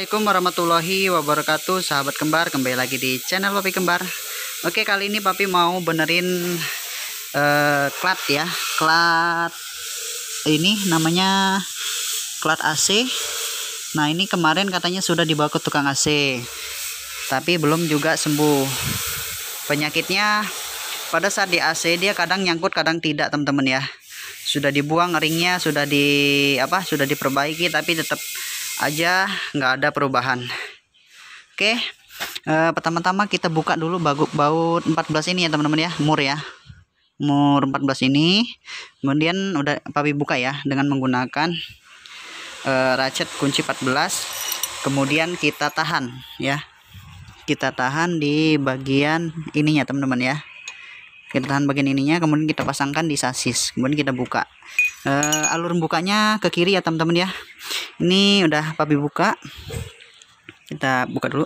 Assalamualaikum warahmatullahi wabarakatuh Sahabat kembar kembali lagi di channel Papi Kembar Oke kali ini Papi mau benerin uh, ya Klat Ini namanya Klat AC Nah ini kemarin katanya sudah dibawa ke tukang AC Tapi belum juga sembuh Penyakitnya Pada saat di AC dia kadang nyangkut kadang tidak teman-teman ya Sudah dibuang ringnya Sudah di apa sudah diperbaiki tapi tetap aja nggak ada perubahan oke eh, pertama-tama kita buka dulu baut baut 14 ini ya teman-teman ya mur ya mur 14 ini kemudian udah papi buka ya dengan menggunakan eh, ratchet kunci 14 kemudian kita tahan ya kita tahan di bagian ininya teman-teman ya kita tahan bagian ininya kemudian kita pasangkan di sasis kemudian kita buka uh, alur bukanya ke kiri ya teman-teman ya ini udah papi buka kita buka dulu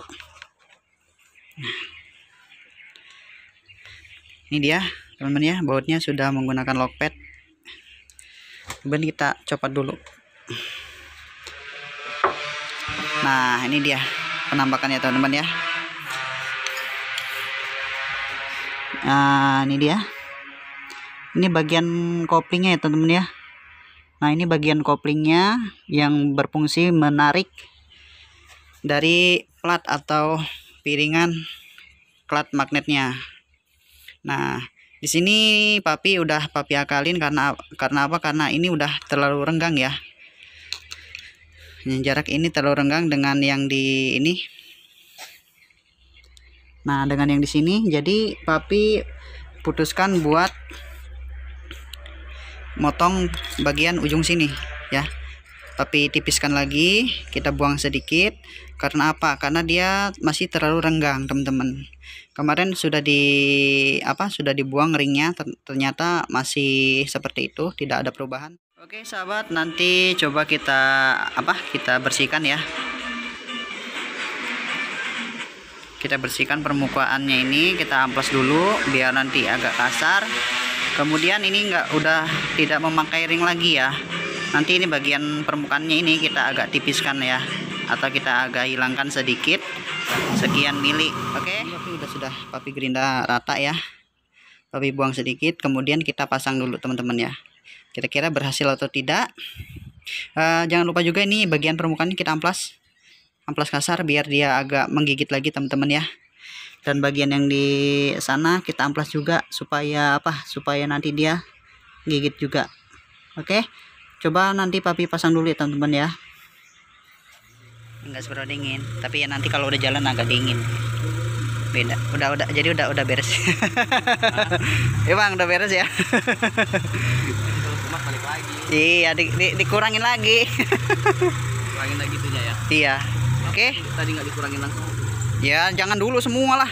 ini dia teman-teman ya bautnya sudah menggunakan lockpad kemudian kita copot dulu nah ini dia penampakannya teman-teman ya nah ini dia ini bagian koplingnya ya teman-teman ya Nah ini bagian koplingnya yang berfungsi menarik dari plat atau piringan plat magnetnya. Nah di sini papi udah papi akalin karena karena apa? Karena ini udah terlalu renggang ya. Jarak ini terlalu renggang dengan yang di ini. Nah dengan yang di sini jadi papi putuskan buat motong bagian ujung sini ya tapi tipiskan lagi kita buang sedikit karena apa karena dia masih terlalu renggang teman-teman kemarin sudah di apa sudah dibuang ringnya ternyata masih seperti itu tidak ada perubahan oke sahabat nanti coba kita apa kita bersihkan ya kita bersihkan permukaannya ini kita amplas dulu biar nanti agak kasar kemudian ini enggak udah tidak memakai ring lagi ya nanti ini bagian permukaannya ini kita agak tipiskan ya atau kita agak hilangkan sedikit sekian milik, oke okay? sudah sudah papi gerinda rata ya papi buang sedikit kemudian kita pasang dulu teman-teman ya kira-kira berhasil atau tidak uh, jangan lupa juga ini bagian permukaannya kita amplas amplas kasar biar dia agak menggigit lagi teman-teman ya dan bagian yang di sana kita amplas juga supaya apa supaya nanti dia gigit juga oke coba nanti papi pasang dulu ya teman-teman ya enggak seberapa dingin tapi ya nanti kalau udah jalan agak dingin beda udah udah jadi udah udah beres ya udah beres ya iya di, di, dikurangin lagi kurangin lagi tuh ya iya oke okay. tadi nggak dikurangin langsung ya jangan dulu semua lah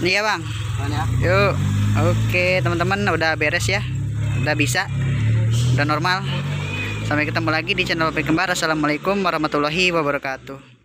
ini ya iya, bang ya. yuk oke teman-teman udah beres ya udah bisa udah normal sampai ketemu lagi di channel Bapak Kembar assalamualaikum warahmatullahi wabarakatuh